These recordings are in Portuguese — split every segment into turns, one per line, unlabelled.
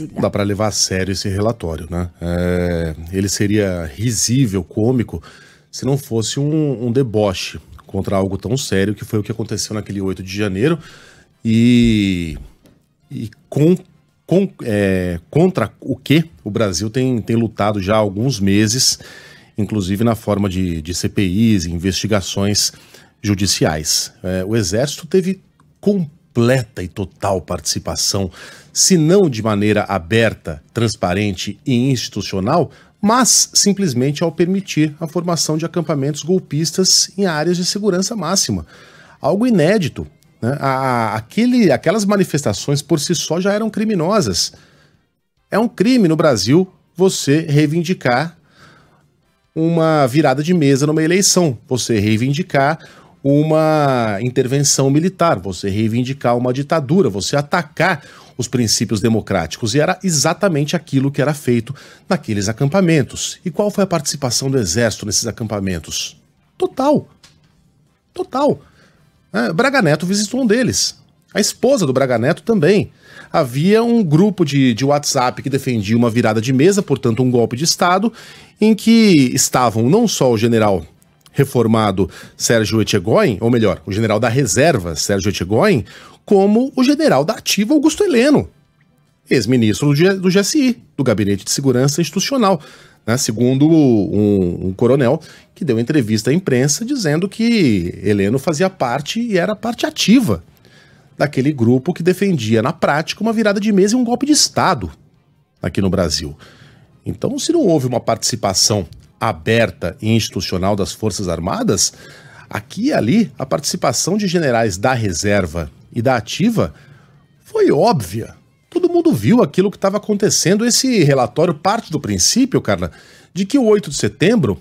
Brasília. Dá para levar a sério esse relatório, né? É, ele seria risível, cômico, se não fosse um, um deboche contra algo tão sério que foi o que aconteceu naquele 8 de janeiro e, e com, com, é, contra o que o Brasil tem, tem lutado já há alguns meses, inclusive na forma de, de CPIs, investigações judiciais. É, o Exército teve completamente completa e total participação, se não de maneira aberta, transparente e institucional, mas simplesmente ao permitir a formação de acampamentos golpistas em áreas de segurança máxima. Algo inédito. Né? A, aquele, aquelas manifestações por si só já eram criminosas. É um crime no Brasil você reivindicar uma virada de mesa numa eleição, você reivindicar uma intervenção militar, você reivindicar uma ditadura, você atacar os princípios democráticos. E era exatamente aquilo que era feito naqueles acampamentos. E qual foi a participação do exército nesses acampamentos? Total. Total. É, Braga Neto visitou um deles. A esposa do Braga Neto também. Havia um grupo de, de WhatsApp que defendia uma virada de mesa, portanto, um golpe de Estado, em que estavam não só o general reformado Sérgio Etchegoyen, ou melhor, o general da reserva Sérgio Etchegoyen, como o general da ativa Augusto Heleno, ex-ministro do GSI, do Gabinete de Segurança Institucional, né, segundo um, um, coronel que deu entrevista à imprensa dizendo que Heleno fazia parte e era parte ativa daquele grupo que defendia na prática uma virada de mesa e um golpe de Estado aqui no Brasil. Então, se não houve uma participação aberta e institucional das Forças Armadas, aqui e ali a participação de generais da reserva e da ativa foi óbvia. Todo mundo viu aquilo que estava acontecendo. Esse relatório parte do princípio, Carla, de que o 8 de setembro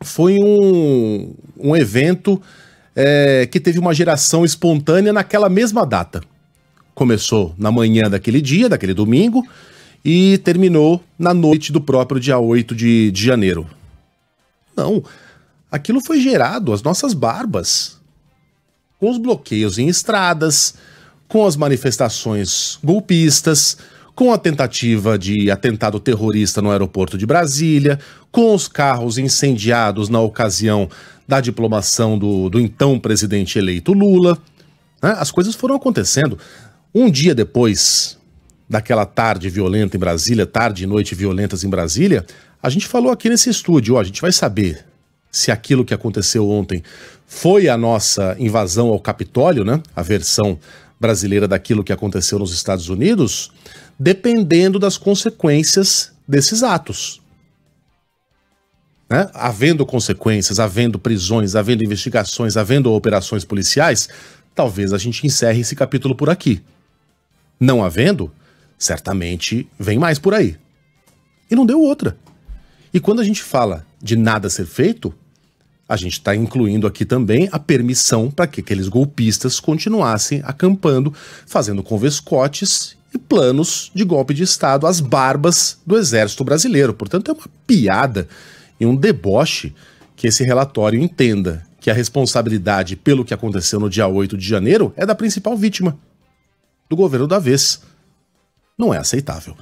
foi um, um evento é, que teve uma geração espontânea naquela mesma data. Começou na manhã daquele dia, daquele domingo, e terminou na noite do próprio dia 8 de, de janeiro. Não, aquilo foi gerado as nossas barbas. Com os bloqueios em estradas, com as manifestações golpistas, com a tentativa de atentado terrorista no aeroporto de Brasília, com os carros incendiados na ocasião da diplomação do, do então presidente eleito Lula. Né? As coisas foram acontecendo. Um dia depois, daquela tarde violenta em Brasília, tarde e noite violentas em Brasília, a gente falou aqui nesse estúdio, ó, a gente vai saber se aquilo que aconteceu ontem foi a nossa invasão ao Capitólio, né? A versão brasileira daquilo que aconteceu nos Estados Unidos, dependendo das consequências desses atos. Né? Havendo consequências, havendo prisões, havendo investigações, havendo operações policiais, talvez a gente encerre esse capítulo por aqui. Não havendo, certamente vem mais por aí. E não deu outra. E quando a gente fala de nada ser feito, a gente está incluindo aqui também a permissão para que aqueles golpistas continuassem acampando, fazendo convescotes e planos de golpe de Estado às barbas do Exército Brasileiro. Portanto, é uma piada e um deboche que esse relatório entenda que a responsabilidade pelo que aconteceu no dia 8 de janeiro é da principal vítima do governo da vez não é aceitável.